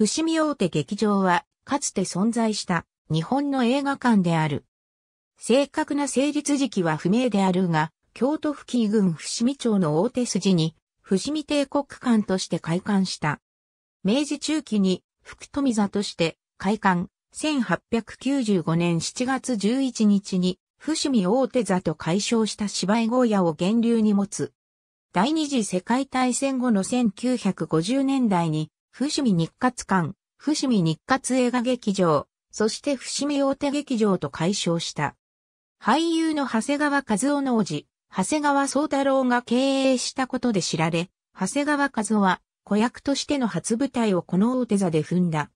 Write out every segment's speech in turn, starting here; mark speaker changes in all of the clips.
Speaker 1: 伏見大手劇場は、かつて存在した日本の映画館である。正確な成立時期は不明であるが、京都府紀郡伏見町の大手筋に、伏見帝国館として開館した。明治中期に福富座として開館、1895年7月11日に伏見大手座と解消した芝居小屋を源流に持つ。第二次世界大戦後の1950年代に伏見日活館、伏見日活映画劇場、そして伏見大手劇場と解消した。俳優の長谷川和夫の王子、長谷川宗太郎が経営したことで知られ、長谷川和夫は子役としての初舞台をこの大手座で踏んだ。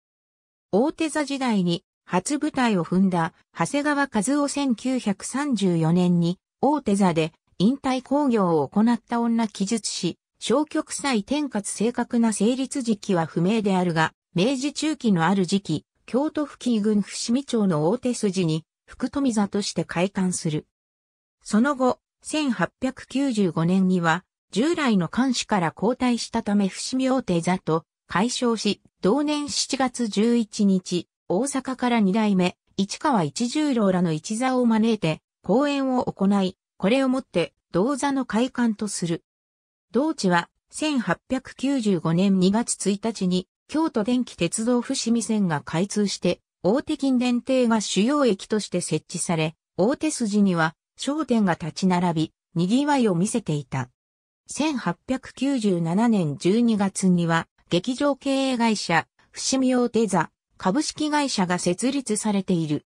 Speaker 1: 大手座時代に初舞台を踏んだ長谷川和夫1934年に大手座で引退興行を行った女記述し、消極祭天活正確な成立時期は不明であるが、明治中期のある時期、京都府紀伊郡伏見町の大手筋に、福富座として開館する。その後、1895年には、従来の監視から交代したため伏見大手座と解消し、同年7月11日、大阪から二代目、市川一十郎らの一座を招いて、講演を行い、これをもって、同座の開館とする。同地は1895年2月1日に京都電気鉄道伏見線が開通して大手金電停が主要駅として設置され、大手筋には商店が立ち並び、賑わいを見せていた。1897年12月には劇場経営会社、伏見大手座、株式会社が設立されている。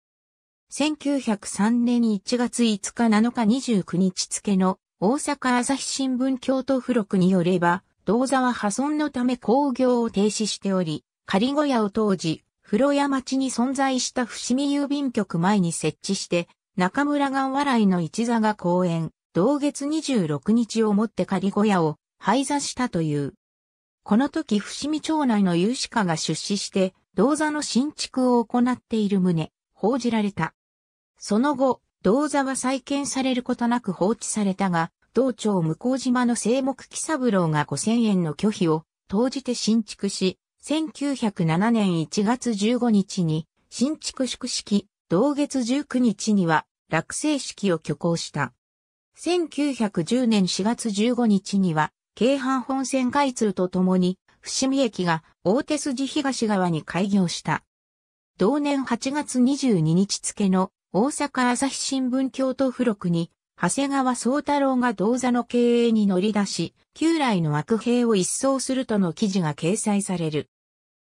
Speaker 1: 1903年1月5日7日29日付の大阪朝日新聞京都付録によれば、銅座は破損のため工業を停止しており、仮小屋を当時、風呂屋町に存在した伏見郵便局前に設置して、中村が笑いの一座が公演、同月26日をもって仮小屋を廃座したという。この時伏見町内の有志家が出資して、銅座の新築を行っている旨、報じられた。その後、銅座は再建されることなく放置されたが、道庁向島の聖木喜三郎が5000円の拒否を投じて新築し、1907年1月15日に新築祝式、同月19日には落成式を挙行した。1910年4月15日には、京阪本線開通とともに、伏見駅が大手筋東側に開業した。同年8月22日付の大阪朝日新聞京都付録に、長谷川宗太郎が銅座の経営に乗り出し、旧来の悪兵を一掃するとの記事が掲載される。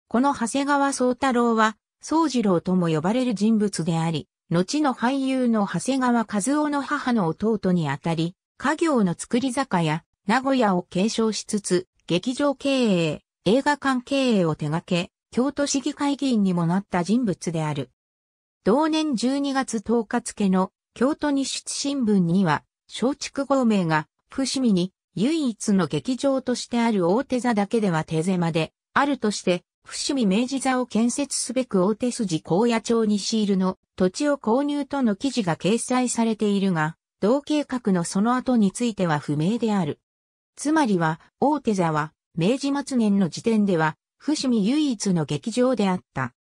Speaker 1: この長谷川宗太郎は、宗次郎とも呼ばれる人物であり、後の俳優の長谷川和夫の母の弟にあたり、家業の作り酒屋、名古屋を継承しつつ、劇場経営、映画館経営を手掛け、京都市議会議員にもなった人物である。同年12月10日付の京都日出新聞には、松竹豪名が、伏見に唯一の劇場としてある大手座だけでは手狭で、あるとして、伏見明治座を建設すべく大手筋高野町にシールの土地を購入との記事が掲載されているが、同計画のその後については不明である。つまりは、大手座は、明治末年の時点では、伏見唯一の劇場であった。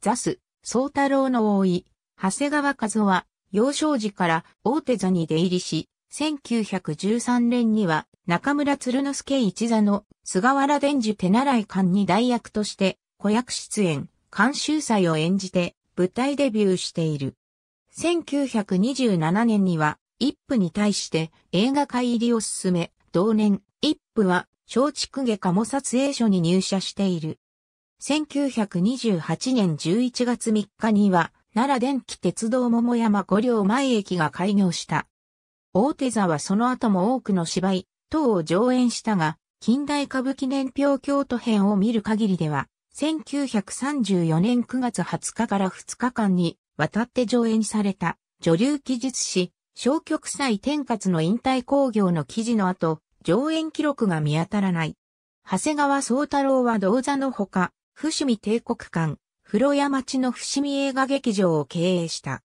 Speaker 1: ザス、宗太郎の多い、長谷川和夫は、幼少時から大手座に出入りし、1913年には中村鶴之助一座の菅原伝授手習い館に代役として子役出演、監修祭を演じて舞台デビューしている。1927年には一夫に対して映画会入りを進め、同年一夫は松竹下鴨撮影所に入社している。1928年11月3日には奈良電気鉄道桃山五両前駅が開業した。大手座はその後も多くの芝居等を上演したが、近代歌舞伎年表京都編を見る限りでは、1934年9月20日から2日間に渡って上演された女流記述誌、小極祭天活の引退工業の記事の後、上演記録が見当たらない。長谷川宗太郎は銅座のほか、伏見帝国館、風呂屋町の伏見映画劇場を経営した。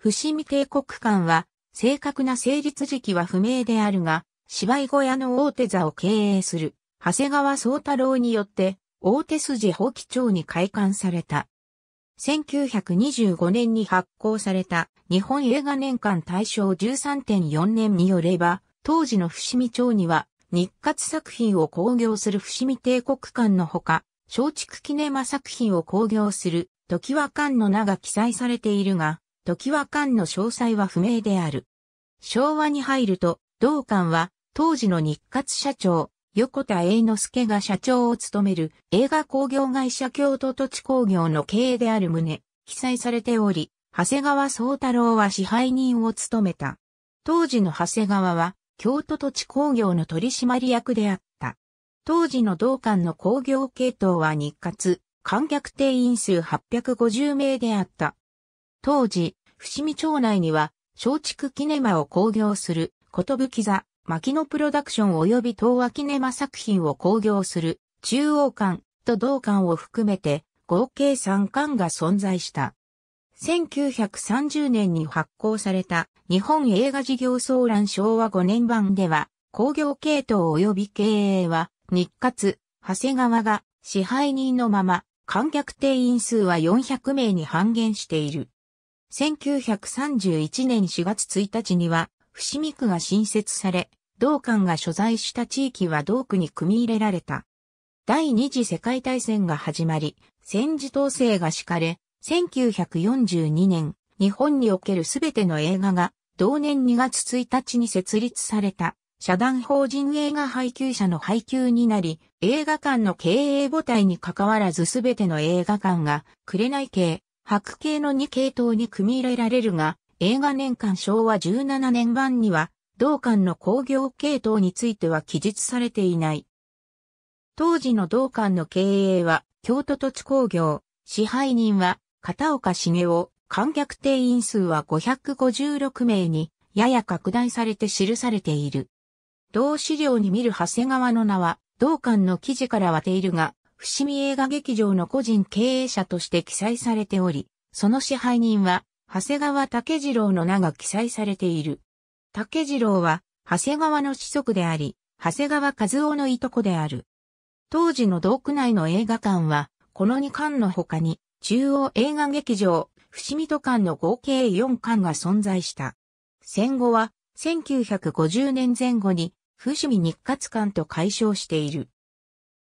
Speaker 1: 伏見帝国館は、正確な成立時期は不明であるが、芝居小屋の大手座を経営する、長谷川宗太郎によって、大手筋法規町に開館された。1925年に発行された日本映画年間大賞13.4年によれば、当時の伏見町には日活作品を興行する伏見帝国館のほか、松竹キネマ作品を興行する、時和館の名が記載されているが、時和館の詳細は不明である。昭和に入ると、同館は、当時の日活社長、横田栄之助が社長を務める映画工業会社京都土地工業の経営である旨、記載されており、長谷川宗太郎は支配人を務めた。当時の長谷川は、京都土地工業の取締役であった。当時の同館の工業系統は日活、観客定員数850名であった。当時、伏見町内には、松竹キネマを工業する、ことぶき座、牧野プロダクション及び東和キネマ作品を工業する、中央館と同館を含めて、合計3館が存在した。1930年に発行された日本映画事業総覧昭和5年版では、工業系統及び経営は日活、長谷川が支配人のまま、観客定員数は400名に半減している。1931年4月1日には、伏見区が新設され、同館が所在した地域は同区に組み入れられた。第二次世界大戦が始まり、戦時統制が敷かれ、1942年、日本におけるすべての映画が、同年2月1日に設立された社団法人映画配給者の配給になり、映画館の経営母体に関わらずすべての映画館が、紅系、白系の2系統に組み入れられるが、映画年間昭和17年版には、同館の工業系統については記述されていない。当時の同館の経営は、京都土地工業、支配人は、片岡茂雄、観客定員数は556名に、やや拡大されて記されている。同資料に見る長谷川の名は、同館の記事からはているが、伏見映画劇場の個人経営者として記載されており、その支配人は、長谷川竹次郎の名が記載されている。竹次郎は、長谷川の子息であり、長谷川和夫のいとこである。当時の道区内の映画館は、この2館の他に、中央映画劇場、伏見都館の合計4館が存在した。戦後は、1950年前後に、伏見日活館と解消している。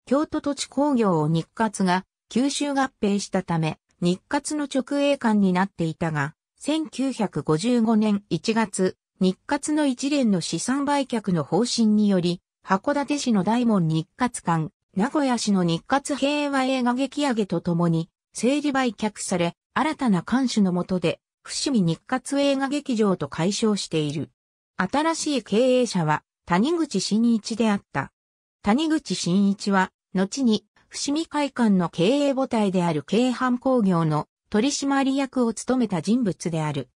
Speaker 1: 京都土地工業を日活が吸収合併したため、日活の直営館になっていたが、1955年1月、日活の一連の資産売却の方針により、函館市の大門日活館、名古屋市の日活平和映画劇上げとともに、整理売却され、新たな監主の下で、伏見日活映画劇場と解消している。新しい経営者は、谷口新一であった。谷口新一は、後に、伏見会館の経営母体である経販工業の取締役を務めた人物である。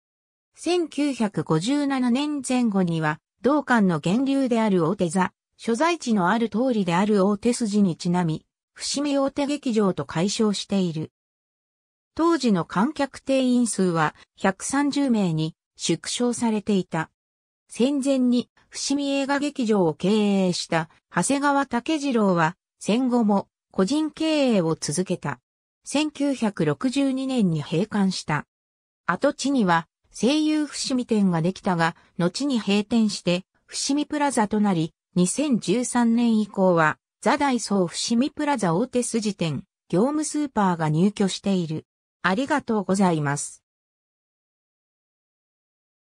Speaker 1: 1957年前後には、同館の源流である大手座、所在地のある通りである大手筋にちなみ、伏見大手劇場と解消している。当時の観客定員数は130名に縮小されていた。戦前に伏見映画劇場を経営した長谷川武次郎は戦後も個人経営を続けた。1962年に閉館した。跡地には声優伏見店ができたが、後に閉店して伏見プラザとなり、2013年以降はザダイソー伏見プラザ大手筋店、業務スーパーが入居している。ありがとうございます。